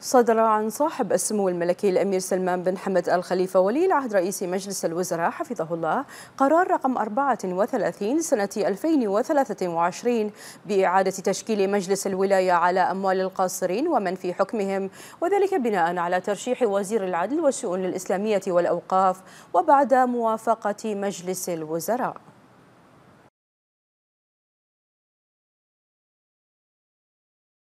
صدر عن صاحب السمو الملكي الأمير سلمان بن حمد الخليفة ولي العهد رئيس مجلس الوزراء حفظه الله قرار رقم 34 سنة 2023 بإعادة تشكيل مجلس الولاية على أموال القاصرين ومن في حكمهم وذلك بناء على ترشيح وزير العدل والشؤون الإسلامية والأوقاف وبعد موافقة مجلس الوزراء